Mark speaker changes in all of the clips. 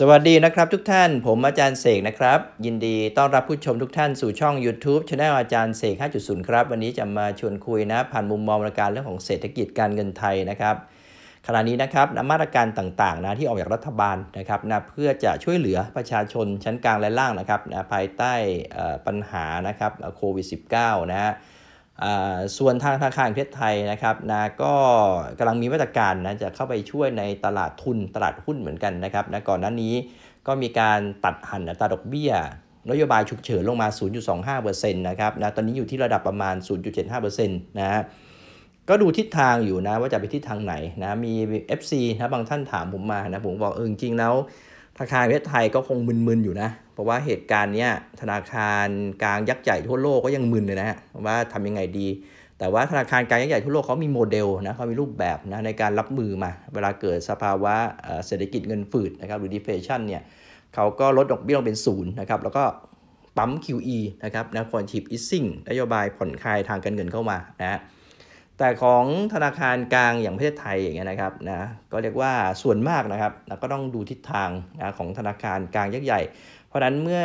Speaker 1: สวัสดีนะครับทุกท่าน ผมอาจารย์เสกนะครับ ยินดีต้อนรับผู้ชมทุกท่านสู่ช่อง YouTube ช anel อาจารย์เสก 5.0 ครับ วันนี้จะมาชวนคุยนะ ผ่านมุมมองรการเรื่องของเศรษฐกิจการเงินไทยนะครับ ขณะนี้นะครับมาตรการต่างๆนะที่ออกจากรัฐบาลนะครับนะเพื่อจะช่วยเหลือประชาชนชั้นกลางและล่างนะครับนะภายใต้ปัญหานะครับโควิด -19 นะฮะส่วนทางธนาคารเพชรไทยนะครับนะก็กำลังมีมาตรการนะจะเข้าไปช่วยในตลาดทุนตลาดหุ้นเหมือนกันนะครับนะก่อนหน้านี้ก็มีการตัดหันอัตราดอกเบี้ยนโยบายฉุกเฉินลงมา 0.25%นะครับนะตอนนี้อยู่ที่ระดับประมาณ 0.75%นะฮะก็ดูทิศทางอยู่นะว่าจะไปทิศทางไหนนะมี FC นะบางท่านถามผมมานะผมบอกเออจริงแล้วธนาคารเพชรไทยก็คงมึนๆอยู่นะเพราะว่าเหตุการณ์เนี้ยธนาคารกลางยักษ์ใหญ่ทั่วโลกก็ยังมึนเลยนะฮะว่าทำยังไงดี แต่ว่าธนาคารกลางยักษ์ใหญ่ทั่วโลกเขามีโมเดลนะเขามีรูปแบบนะในการรับมือมา เวลาเกิดสภาวะเศรษฐกิจเงินฝืดนะครับหรือดิเฟชันเนี่ยเขาก็ลดดอกเบี้ยลงเป็นศูนย์นะครับแล้วก็ปั๊ม QE นะครับนะค u a n ิ i t ิ t ซิ่งนโยบายผ่อนคลายทางการเงินเข้ามานะฮะแต่ของธนาคารกลางอย่างประเทศไทยอย่างเงี้ยนะครับนะก็เรียกว่าส่วนมากนะครับก็ต้องดูทิศทางนะของธนาคารกลางยักษ์ใหญ่ เพราะนั้นเมื่อ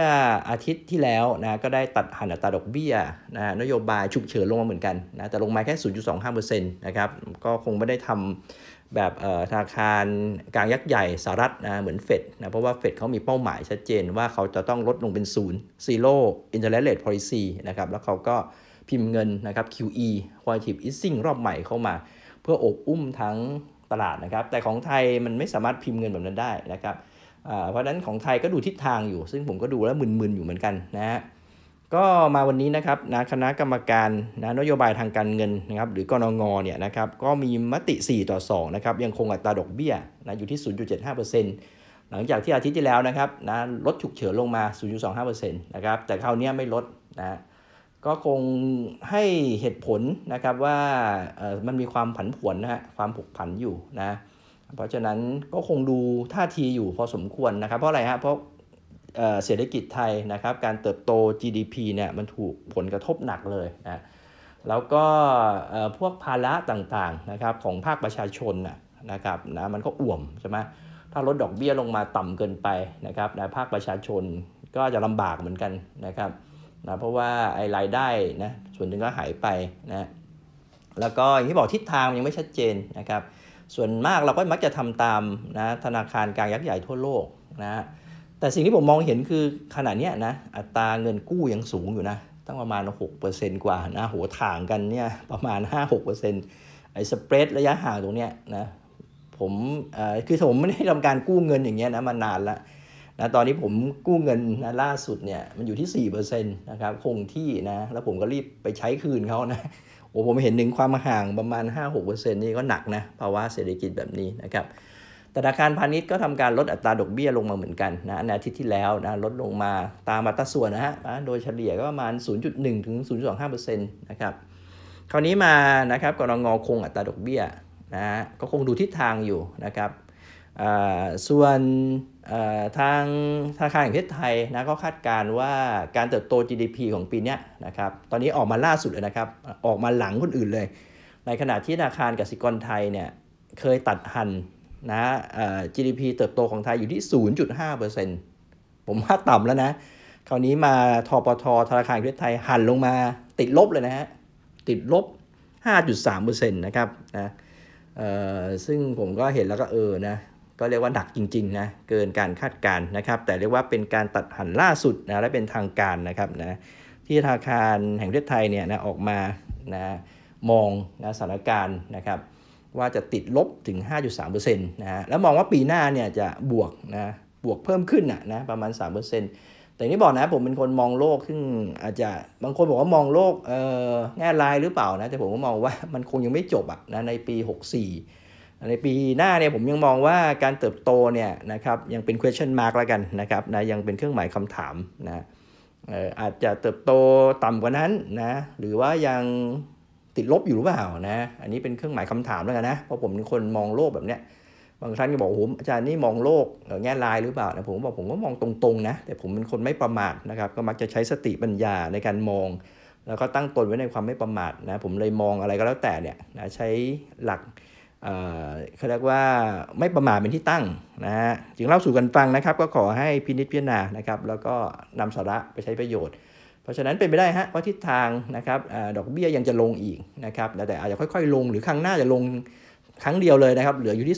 Speaker 1: อาทิตย์ที่แล้วนะก็ได้ตัดหันอัตราดอกเบี้ยนะนโยบายฉุกเฉินลงมาเหมือนกันนะแต่ลงมาแค่ 0.25%นะครับก็คงไม่ได้ทำแบบธนาคารกลางยักษ์ใหญ่สหรัฐนะเหมือนเฟดนะเพราะว่าเฟดเขามีเป้าหมายชัดเจนว่าเขาจะต้องลดลงเป็นศูนย์ซีโร่อินเทอร์เน็ตเรทพอลิซีนะครับแล้วเขาก็พิมพ์เงินนะครับ QE quantitative easing รอบใหม่เข้ามา เพื่ออบอุ้มทั้งตลาดนะครับ แต่ของไทยมันไม่สามารถพิมพ์เงินแบบนั้นได้นะครับเพราะนั้นของไทยก็ดูทิศทางอยู่ ซึ่งผมก็ดูแล้วมึนๆอยู่เหมือนกันนะฮะก็มาวันนี้นะครับนะคณะกรรมการนะนโยบายทางการเงินนะครับหรือกนงเนี่ยนะครับก็มีมติ 4 ต่อ 2 นะครับยังคงอัตราดอกเบี้ยนะอยู่ที่ 0.75%หลังจากที่อาทิตย์ที่แล้วนะครับนะลดฉุกเฉินลงมา 0.25%นะครับแต่คราวนี้ไม่ลดนะก็คงให้เหตุผลนะครับว่ามันมีความผันผวนนะฮะความผกผันอยู่นะเพราะฉะนั้นก็คงดูท่าทีอยู่พอสมควรนะครับ เพราะอะไรฮะเพราะเศรษฐกิจไทยนะครับ การเติบโต GDP เนี่ยมันถูกผลกระทบหนักเลยนะแล้วก็พวกภาระต่างๆนะครับ ของภาคประชาชนนะครับนะมันก็อ่วมใช่ไหมถ้าลดดอกเบี้ยลงมาต่ำเกินไปนะครับนะภาคประชาชนก็จะลำบากเหมือนกันนะครับนะเพราะว่าไอ้รายได้นะส่วนหนึ่งก็หายไปนะแล้วก็อย่างที่บอกทิศทางยังไม่ชัดเจนนะครับส่วนมากเราก็มักจะทำตามนะธนาคารกลางยักษ์ใหญ่ทั่วโลกนะแต่สิ่งที่ผมมองเห็นคือขณะนี้นะอัตราเงินกู้ยังสูงอยู่นะตั้งประมาณ 6%กว่านะโหถ่างกันเนี่ยประมาณ 5-6%ไอ้สเปรดระยะห่างตรงเนี้ยนะผมคือผมไม่ได้ทำการกู้เงินอย่างเงี้ยนะมานานละนะตอนนี้ผมกู้เงินนะล่าสุดเนี่ยมันอยู่ที่4%นะครับ คงที่นะแล้วผมก็รีบไปใช้คืนเขานะโอ้ผมเห็นหนึ่งความห่างประมาณ 5-6%นี่ก็หนักนะภาวะเศรษฐกิจแบบนี้นะครับธนาคารพาณิชย์ก็ทำการลดอัตราดอกเบี้ยลงมาเหมือนกันนะในอาทิตย์ที่แล้วนะลดลงมาตามอัตราส่วนนะฮะโดยเฉลี่ยก็ประมาณ 0.1ถึง0.25%นะครับคราวนี้มานะครับกรงงคงอัตราดอกเบี้ยนะก็คงดูทิศทางอยู่นะครับส่วนทางธนาคารแห่งประเทศไทยนะ ก็คาดการว่าการเติบโต GDP ของปีนี้นะครับ ตอนนี้ออกมาล่าสุดเลยนะครับ ออกมาหลังคนอื่นเลย ในขณะที่ธนาคารกสิกรไทยเนี่ยเคยตัดหันนะ GDP เติบโตของไทยอยู่ที่0.5%ผมว่าต่ำแล้วนะ คราวนี้มาทปทธนาคารแห่งประเทศไทยหันลงมาติดลบเลยนะฮะ ติดลบ 5.3%นะครับนะซึ่งผมก็เห็นแล้วก็เออนะก็เรียกว่าหนักจริงๆนะเกินการคาดการนะครับแต่เรียกว่าเป็นการตัดหันล่าสุดนะและเป็นทางการนะครับนะที่ธนาคารแห่งประเทศไทยเนี่ยนะออกมานะมองนะสถานการณ์นะครับว่าจะติดลบถึง 5.3%นะะแล้วมองว่าปีหน้าเนี่ยจะบวกนะบวกเพิ่มขึ้นนะนะประมาณ 3%แต่นี่บอกนะผมเป็นคนมองโลกซึ่งอาจจะบางคนบอกว่ามองโลกเออแง่รายหรือเปล่านะแต่ผมก็มองว่ามันคงยังไม่จบอะนะในปี 64ในปีหน้าเนี่ยผมยังมองว่าการเติบโตเนี่ยนะครับยังเป็น question mark แล้วกันนะครับนะยังเป็นเครื่องหมายคำถามนะอาจจะเติบโตต่ำกว่านั้นนะหรือว่ายังติดลบอยู่หรือเปล่านะอันนี้เป็นเครื่องหมายคำถามแล้วกันนะเพราะผมเป็นคนมองโลกแบบเนี้ยบางท่านก็บอกโอ้โหอาจารย์นี่มองโลกแง่ลายหรือเปล่านะผมบอกผมก็มองตรงๆนะแต่ผมเป็นคนไม่ประมาทนะครับก็มักจะใช้สติปัญญาในการมอง แล้วก็ตั้งตนไว้ในความไม่ประมาทนะผมเลยมองอะไรก็แล้วแต่เนี่ยนะใช้หลักเขาเรียกว่าไม่ประมาทเป็นที่ตั้งนะฮะจึงเล่าสู่กันฟังนะครับ ก็ขอให้พินิจพิจารณานะครับ แล้วก็นำสาระไปใช้ประโยชน์ เพราะฉะนั้นเป็นไปได้ฮะว่าทิศทาง นะครับดอกเบี้ยยังจะลงอีกนะครับ แต่อาจจะค่อย ๆ ลงหรือครั้งหน้าจะลงครั้งเดียวเลยนะครับเหลืออยู่ที่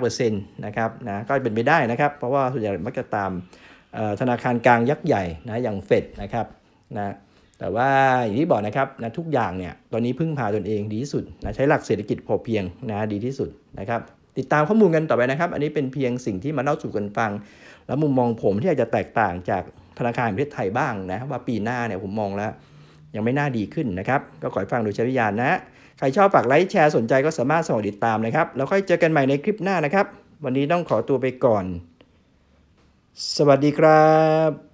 Speaker 1: 0.25%นะครับนะก็เป็นไปได้นะครับ เพราะว่าส่วนใหญ่มักจะตามธนาคารกลางยักษ์ใหญ่นะอย่างเฟดนะครับนะแต่ว่าอย่างที่บอกนะครับนะทุกอย่างเนี่ยตอนนี้พึ่งพาตนเองดีที่สุดนะใช้หลักเศรษฐกิจพอเพียงนะ ดีที่สุดนะครับติดตามข้อมูลกันต่อไปนะครับ อันนี้เป็นเพียงสิ่งที่มาเล่าสู่กันฟัง แล้วมุมมองผมที่อาจจะแตกต่างจากธนาคารประเทศไทยบ้างนะว่าปีหน้าเนี่ยผมมองแล้วยังไม่น่าดีขึ้นนะครับ ก็ขอให้ฟังโดยใช้วิญญาณนะใครชอบฝากไลค์แชร์สนใจก็สามารถสมัครติดตามนะครับแล้วค่อยเจอกันใหม่ในคลิปหน้านะครับ วันนี้ต้องขอตัวไปก่อน สวัสดีครับ